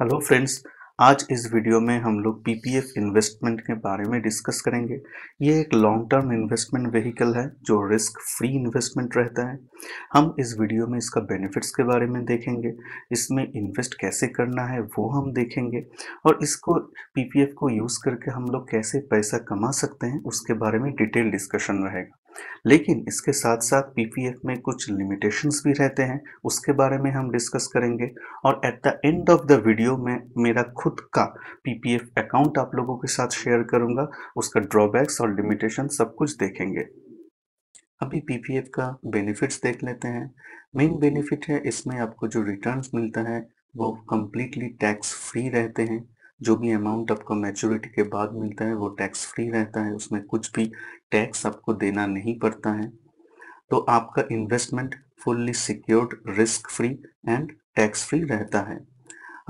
hello friends आज इस video में हम लोग पीपीएफ इन्वेस्टमेंट के बारे में डिस्कस करेंगे ये एक लॉन्ग टर्म इन्वेस्टमेंट व्हीकल है जो रिस्क फ्री इन्वेस्टमेंट रहता है हम इस वीडियो में इसका बेनिफिट्स के बारे में देखेंगे इसमें इन्वेस्ट कैसे करना है वो हम देखेंगे और इसको पीपीएफ को यूज़ करके हम लोग कैसे पैसा कमा सकते हैं उसके बारे में डिटेल डिस्कशन रहेगा लेकिन इसके साथ साथ पीपीएफ में कुछ लिमिटेशंस भी रहते हैं उसके बारे में हम डिस्कस करेंगे और at the end of the video मैं मेरा खुद का पीपीएफ अकाउंट आप लोगों के साथ शेयर करूंगा उसका ड्रॉबैक्स और लिमिटेशन सब कुछ देखेंगे अभी पीपीएफ का बेनिफिट्स देख लेते हैं मेन बेनिफिट है इसमें आपको जो रिटर्न्स मिलता है वो कम्प्लीटली टैक्स फ्री रहते हैं जो भी अमाउंट आपको मैच्योरिटी के बाद मिलता है वो टैक्स फ्री रहता है उसमें कुछ भी टैक्स आपको देना नहीं पड़ता है तो आपका investment fully secured risk free and tax free रहता है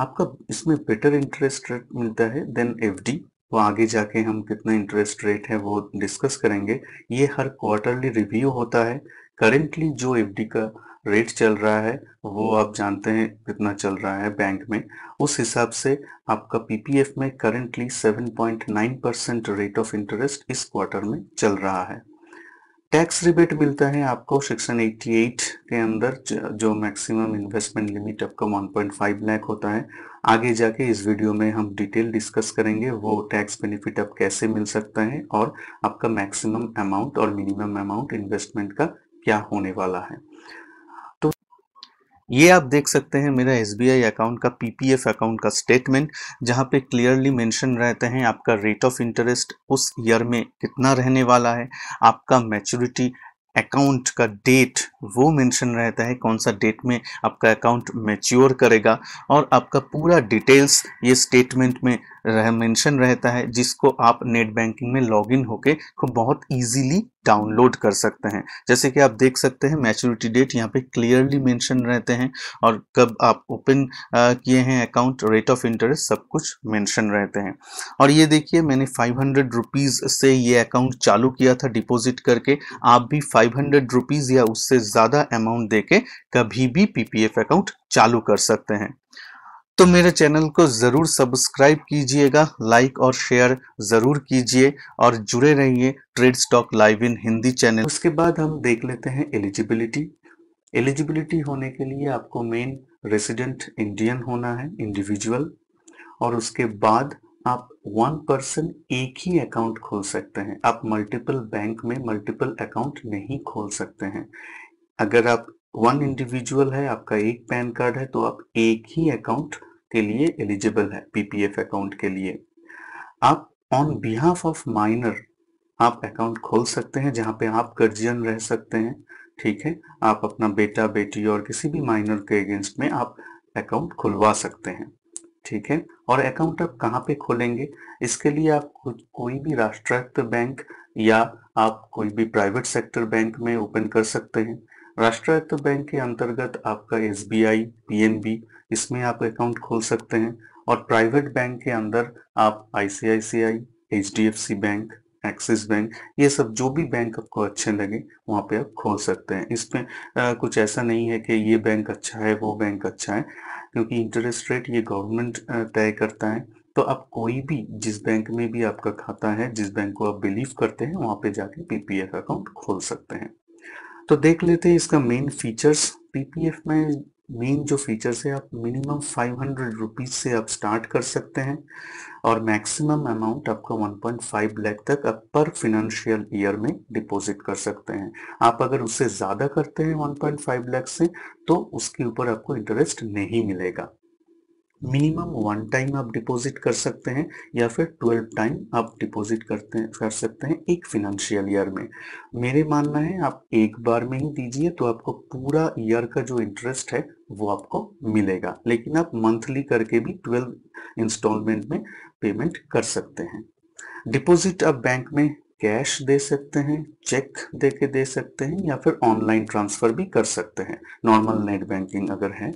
आपका इसमें बेटर इंटरेस्ट रेट मिलता है देन एफडी वो आगे जाके हम कितना इंटरेस्ट रेट है वो डिस्कस करेंगे ये हर क्वार्टरली रिव्यू होता है करेंटली जो एफडी का रेट चल रहा है वो आप जानते हैं कितना चल रहा है बैंक में उस हिसाब से आपका पीपीएफ में currently 7.9 percent rate of interest इस क्वार्टर में चल रहा है टैक्स रिबेट मिलता है आपको सेक्शन 88 के अंदर जो मैक्सिमम इन्वेस्टमेंट लिमिट आपका 1.5 लाख होता है आगे जाके इस वीडियो में हम डिटेल डिस्कस करेंगे वो टैक्स बेनिफिट आप कैसे मिल सकता है और आपका मैक्सिमम अमाउंट और मिनिमम अमाउंट इन्वेस्टमेंट का क्या होने वाला है ये आप देख सकते हैं मेरा एस अकाउंट का पी अकाउंट का स्टेटमेंट जहाँ पे क्लियरली मेंशन रहते हैं आपका रेट ऑफ इंटरेस्ट उस ईयर में कितना रहने वाला है आपका मैच्योरिटी अकाउंट का डेट वो मेंशन रहता है कौन सा डेट में आपका अकाउंट मैच्योर करेगा और आपका पूरा डिटेल्स ये स्टेटमेंट में रह मेंशन रहता है जिसको आप नेट बैंकिंग में लॉगिन होके बहुत इजीली डाउनलोड कर सकते हैं जैसे कि आप देख सकते हैं मैच्योरिटी डेट यहाँ पे क्लियरली मेंशन रहते हैं और कब आप ओपन किए हैं अकाउंट रेट ऑफ इंटरेस्ट सब कुछ मेंशन रहते हैं और ये देखिए मैंने फाइव हंड्रेड रुपीज़ से ये अकाउंट चालू किया था डिपॉजिट करके आप भी फाइव हंड्रेड रुपीज़ या उससे ज़्यादा अमाउंट दे के कभी भी पी अकाउंट चालू कर सकते हैं तो मेरे चैनल को ज़रूर सब्सक्राइब कीजिएगा लाइक और शेयर ज़रूर कीजिए और जुड़े रहिए trade stock live in Hindi channel उसके बाद हम देख लेते हैं एलिजिबिलिटी एलिजिबिलिटी होने के लिए आपको मेन रेसिडेंट इंडियन होना है इंडिविजुअल और उसके बाद आप वन पर्सन एक ही अकाउंट खोल सकते हैं आप मल्टीपल बैंक में मल्टीपल अकाउंट नहीं खोल सकते हैं अगर आप वन इंडिविजुअल है आपका एक पैन कार्ड है तो आप एक ही अकाउंट के लिए एलिजिबल है पीपीएफ अकाउंट के लिए आप ऑन बिहाफ ऑफ माइनर आप अकाउंट खोल सकते हैं जहां पे आप गर्जियन रह सकते हैं ठीक है आप अपना बेटा बेटी और किसी भी माइनर के अगेंस्ट में आप अकाउंट खुलवा सकते हैं ठीक है और अकाउंट आप कहाँ पे खोलेंगे इसके लिए आप कोई भी राष्ट्रायत्त बैंक या आप कोई भी प्राइवेट सेक्टर बैंक में ओपन कर सकते हैं राष्ट्रायत्त बैंक के अंतर्गत आपका S B I P N B इसमें आप अकाउंट खोल सकते हैं और प्राइवेट बैंक के अंदर आप ICICI C bank Axis bank ये सब जो भी बैंक आपको अच्छे लगे वहाँ पे आप खोल सकते हैं इसमें कुछ ऐसा नहीं है कि ये बैंक अच्छा है वो बैंक अच्छा है क्योंकि इंटरेस्ट रेट ये गवर्नमेंट तय करता है तो आप कोई भी जिस बैंक में भी आपका खाता है जिस बैंक को आप बिलीव करते हैं वहाँ पे जाके पीपीएफ अकाउंट खोल सकते हैं तो देख लेते हैं इसका मेन फीचर्स पीपीएफ में मेन जो फीचर्स है आप मिनिमम फाइव हंड्रेड रुपीज़ से आप स्टार्ट कर सकते हैं और मैक्सिमम अमाउंट आपका 1.5 लाख तक आप पर फिनेंशियल ईयर में डिपॉजिट कर सकते हैं आप अगर उससे ज़्यादा करते हैं 1.5 लाख से तो उसके ऊपर आपको इंटरेस्ट नहीं मिलेगा मिनिमम वन टाइम आप डिपॉजिट कर सकते हैं या फिर ट्वेल्व टाइम आप डिपॉजिट करते हैं कर सकते हैं एक फिनेंशियल ईयर में मेरे मानना है आप एक बार में ही दीजिए तो आपको पूरा ईयर का जो इंटरेस्ट है वो आपको मिलेगा लेकिन आप मंथली करके भी ट्वेल्व इंस्टॉलमेंट में पेमेंट कर सकते हैं डिपॉजिट आप बैंक में कैश दे सकते हैं चेक दे के दे सकते हैं या फिर ऑनलाइन ट्रांसफर भी कर सकते हैं नॉर्मल नेट बैंकिंग अगर है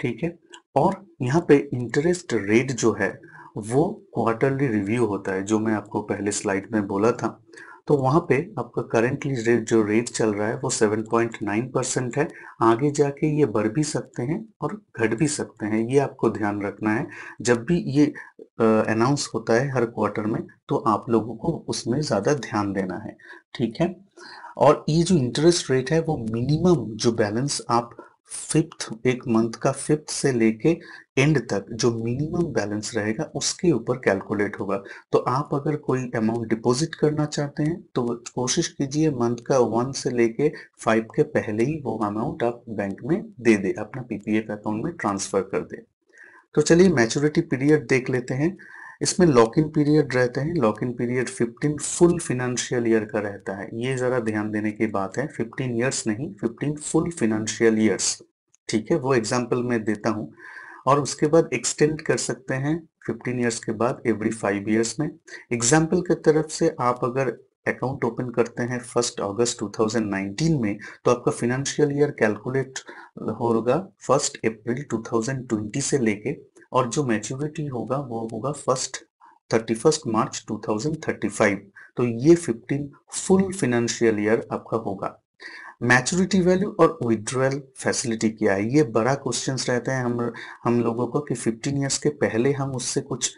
ठीक है और यहाँ पे इंटरेस्ट रेट जो है वो क्वार्टरली रिव्यू होता है जो मैं आपको पहले स्लाइड में बोला था तो वहाँ पे आपका करेंटली रेट जो रेट चल रहा है वो 7.9 परसेंट है आगे जाके ये बढ़ भी सकते हैं और घट भी सकते हैं ये आपको ध्यान रखना है जब भी ये अनाउंस होता है हर क्वार्टर में तो आप लोगों को उसमें ज़्यादा ध्यान देना है ठीक है और ये जो इंटरेस्ट रेट है वो मिनिमम जो बैलेंस आप फिफ्थ एक मंथ का फिफ्थ से लेके एंड तक जो मिनिमम बैलेंस रहेगा उसके ऊपर कैलकुलेट होगा तो आप अगर कोई अमाउंट डिपॉजिट करना चाहते हैं तो कोशिश कीजिए मंथ का वन से लेके फाइव के पहले ही वो अमाउंट आप बैंक में दे दे अपना पीपीएफ अकाउंट में ट्रांसफर कर दे तो चलिए मैच्योरिटी पीरियड देख लेते हैं इसमें लॉक इन पीरियड रहते हैं lock in period 15 full financial year का रहता है ये ज़रा ध्यान देने की बात है 15 ईयर्स नहीं 15 फुल फिनेंशियल ईयर्स ठीक है वो एग्जांपल मैं देता हूँ और उसके बाद एक्सटेंड कर सकते हैं 15 ईयर्स के बाद एवरी फाइव ईयर्स में एग्जाम्पल के तरफ से आप अगर अकाउंट ओपन करते हैं फर्स्ट अगस्त 2019 में तो आपका फिनेंशियल ईयर कैलकुलेट होगा फर्स्ट अप्रैल 2020 से लेके और जो मैच्योरिटी होगा वो होगा फर्स्ट थर्टी मार्च 2035 तो ये 15 फुल फिनेंशियल ईयर आपका होगा मैच्योरिटी वैल्यू और विड्रॉल फैसिलिटी क्या है ये बड़ा क्वेश्चन रहते हैं हम हम लोगों को कि 15 इयर्स के पहले हम उससे कुछ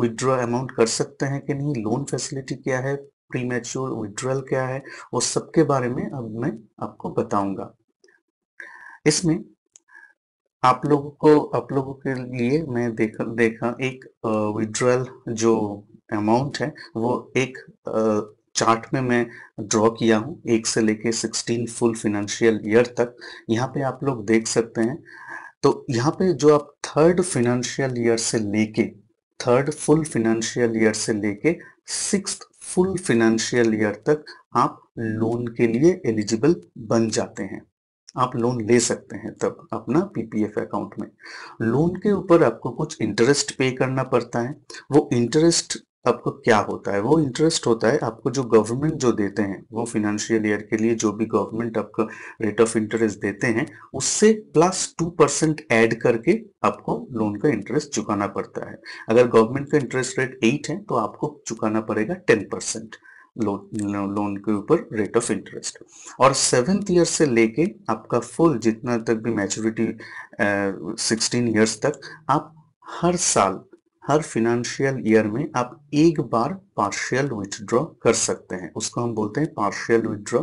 विड्रॉ अमाउंट कर सकते हैं कि नहीं लोन फैसिलिटी क्या है प्री मैच्योर विड्रॉल क्या है वो सबके बारे में अब मैं आपको बताऊंगा इसमें आप लोगों को आप लोगों के लिए मैं देखा देखा एक विड्रॉल जो अमाउंट है वो एक चार्ट में मैं ड्रॉ किया हूँ एक से लेके सिक्सटीन फुल फिनेंशियल ईयर तक यहाँ पे आप लोग देख सकते हैं तो यहाँ पे जो आप थर्ड फिनेंशियल ईयर से लेके थर्ड फुल फिनेंशियल ईयर से लेके सिक्स फुल फिनेंशियल ईयर तक आप लोन के लिए एलिजिबल बन जाते हैं आप लोन ले सकते हैं तब अपना पीपीएफ अकाउंट में लोन के ऊपर आपको कुछ इंटरेस्ट पे करना पड़ता है वो इंटरेस्ट आपको क्या होता है वो इंटरेस्ट होता है आपको जो गवर्नमेंट जो देते हैं वो फिनेंशियल ईयर के लिए जो भी गवर्नमेंट आपको रेट ऑफ इंटरेस्ट देते हैं उससे प्लस टू परसेंट एड करके आपको लोन का इंटरेस्ट चुकाना पड़ता है अगर गवर्नमेंट का इंटरेस्ट रेट एट है तो आपको चुकाना पड़ेगा टेन परसेंट लोन लोन के ऊपर रेट ऑफ इंटरेस्ट और सेवेंथ ईयर से लेके आपका फुल जितना तक भी मैच्योरिटी सिक्सटीन ईयर्स तक आप हर साल हर फिनेंशियल ईयर में आप एक बार पार्शियल विथड्रॉ कर सकते हैं उसको हम बोलते हैं पार्शियल विथड्रॉ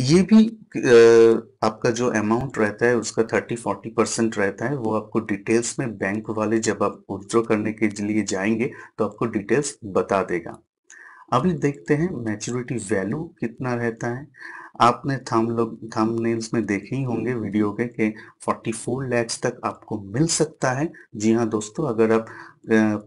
ये भी uh, आपका जो अमाउंट रहता है उसका थर्टी फोर्टी परसेंट रहता है वो आपको डिटेल्स में बैंक वाले जब आप विथड्रॉ करने के लिए जाएंगे तो आपको डिटेल्स बता देगा अभी देखते हैं मैच्योरिटी वैल्यू कितना रहता है आपने थम लोग नेल्स में देखे ही होंगे वीडियो के कि 44 लाख तक आपको मिल सकता है जी हाँ दोस्तों अगर आप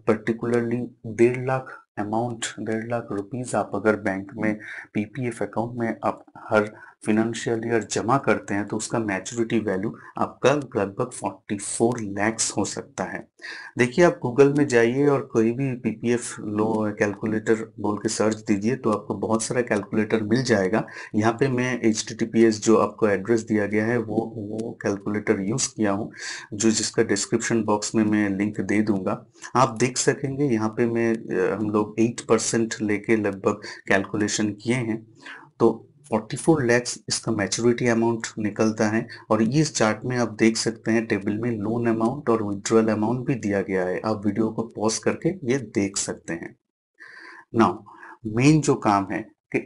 पर्टिकुलरली डेढ़ लाख अमाउंट डेढ़ लाख रुपीस आप अगर बैंक में पीपीएफ अकाउंट में आप हर फिनेंशियल ईयर जमा करते हैं तो उसका मैच्योरिटी वैल्यू आपका लगभग 44 लैक्स हो सकता है देखिए आप गूगल में जाइए और कोई भी पीपीएफ लो कैलकुलेटर बोल के सर्च दीजिए तो आपको बहुत सारा कैलकुलेटर मिल जाएगा यहाँ पे मैं एच जो आपको एड्रेस दिया गया है वो वो कैलकुलेटर यूज़ किया हूँ जो जिसका डिस्क्रिप्शन बॉक्स में मैं लिंक दे दूंगा आप देख सकेंगे यहाँ पे मैं हम लोग एट परसेंट लेके लगभग कैलकुलेशन किए हैं तो 44 लैक्स इसका मैच्योरिटी अमाउंट निकलता है और इस चार्ट में आप देख सकते हैं टेबल में लोन अमाउंट और विद्रोअल अमाउंट भी दिया गया है आप वीडियो को पॉज करके ये देख सकते हैं नाउ मेन जो काम है कि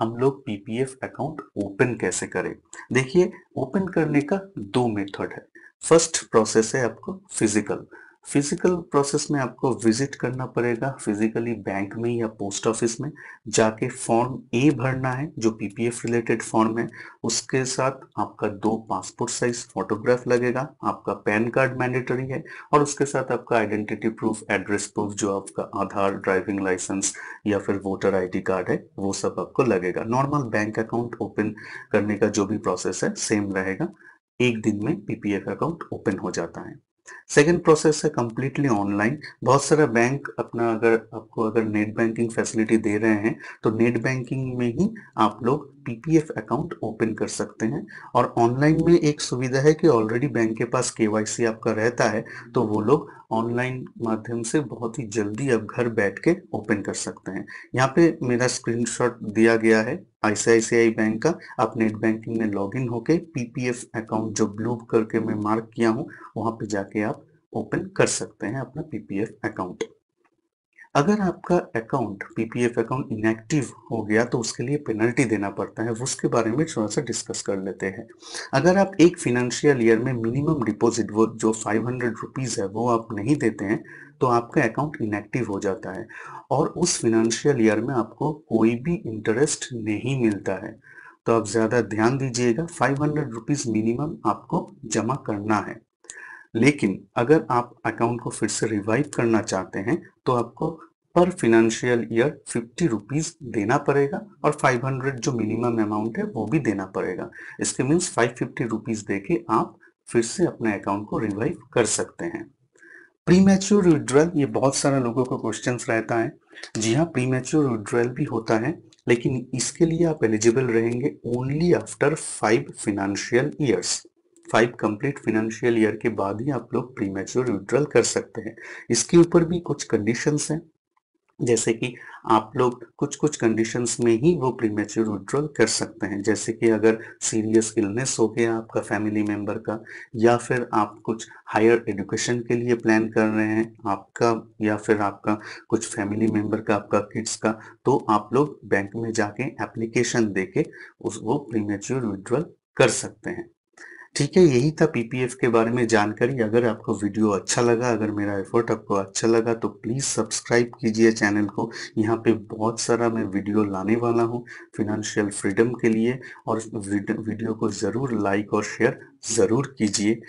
हम लोग पीपीएफ अकाउंट ओपन कैसे करें देखिए ओपन करने का दो मेथड है फर्स्ट प्रोसेस है आपको फिजिकल फिजिकल प्रोसेस में आपको विजिट करना पड़ेगा फिजिकली बैंक में या पोस्ट ऑफिस में जाके फॉर्म ए भरना है जो पीपीएफ रिलेटेड फॉर्म है उसके साथ आपका दो पासपोर्ट साइज फोटोग्राफ लगेगा आपका पैन कार्ड मैंडेटरी है और उसके साथ आपका आइडेंटिटी प्रूफ एड्रेस प्रूफ जो आपका आधार ड्राइविंग लाइसेंस या फिर वोटर आईडी कार्ड है वो सब आपको लगेगा नॉर्मल बैंक अकाउंट ओपन करने का जो भी प्रोसेस है सेम रहेगा एक दिन में पीपीएफ अकाउंट ओपन हो जाता है सेकेंड प्रोसेस है कम्प्लीटली ऑनलाइन बहुत सारा बैंक अपना अगर आपको अगर नेट बैंकिंग फैसिलिटी दे रहे हैं तो नेट बैंकिंग में ही आप लोग पीपीएफ अकाउंट ओपन कर सकते हैं और ऑनलाइन में एक सुविधा है कि ऑलरेडी बैंक के पास केवाईसी आपका रहता है तो वो लोग ऑनलाइन माध्यम से बहुत ही जल्दी आप घर बैठ के ओपन कर सकते हैं यहाँ पे मेरा स्क्रीनशॉट दिया गया है आईसीआईसीआई बैंक का आप नेट बैंकिंग में लॉग इन होके पीपीएफ अकाउंट जो ब्लू करके मैं मार्क किया हूँ वहां पे जाके आप ओपन कर सकते हैं अपना पीपीएफ अकाउंट अगर आपका अकाउंट पीपीएफ अकाउंट इनएक्टिव हो गया तो उसके लिए पेनल्टी देना पड़ता है उसके बारे में थोड़ा सा डिस्कस कर लेते हैं अगर आप एक फिनेंशियल ईयर में मिनिमम डिपॉजिट वो जो फाइव हंड्रेड रुपीज़ है वो आप नहीं देते हैं तो आपका अकाउंट इनएक्टिव हो जाता है और उस फिनेंशियल ईयर में आपको कोई भी इंटरेस्ट नहीं मिलता है तो आप ज़्यादा ध्यान दीजिएगा फाइव हंड्रेड रुपीज़ मिनिमम आपको जमा करना है लेकिन अगर आप अकाउंट को फिर से रिवाइव करना चाहते हैं तो आपको पर फिनेंशियल ईयर फिफ्टी रुपीज़ देना पड़ेगा और 500 जो मिनिमम अमाउंट है वो भी देना पड़ेगा इसके मीन्स फाइव फिफ्टी रुपीज़ दे आप फिर से अपने अकाउंट को रिवाइव कर सकते हैं प्री मैच्योर विड्रॉल ये बहुत सारे लोगों का क्वेश्चन रहता है जी हाँ प्री मैच्योर विड्रॉल भी होता है लेकिन इसके लिए आप एलिजिबल रहेंगे only after five financial years five complete financial year के बाद ही आप लोग प्रीमेच्योर विड्रॉल कर सकते हैं इसके ऊपर भी कुछ कंडीशंस हैं जैसे कि आप लोग कुछ कुछ कंडीशंस में ही वो प्रीमेच्योर विड्रॉल कर सकते हैं जैसे कि अगर सीरियस इलनेस हो गया आपका फैमिली मेंबर का या फिर आप कुछ हायर एजुकेशन के लिए प्लान कर रहे हैं आपका या फिर आपका कुछ फैमिली मेंबर का आपका किड्स का तो आप लोग बैंक में जाके एप्लीकेशन दे उस वो प्रीमेच्योर विड्रॉल कर सकते हैं ठीक है यही था पीपीएफ के बारे में जानकारी अगर आपको वीडियो अच्छा लगा अगर मेरा एफर्ट आपको अच्छा लगा तो प्लीज़ सब्सक्राइब कीजिए चैनल को यहाँ पे बहुत सारा मैं वीडियो लाने वाला हूँ फिनेंशियल फ्रीडम के लिए और वीडियो को ज़रूर लाइक और शेयर ज़रूर कीजिए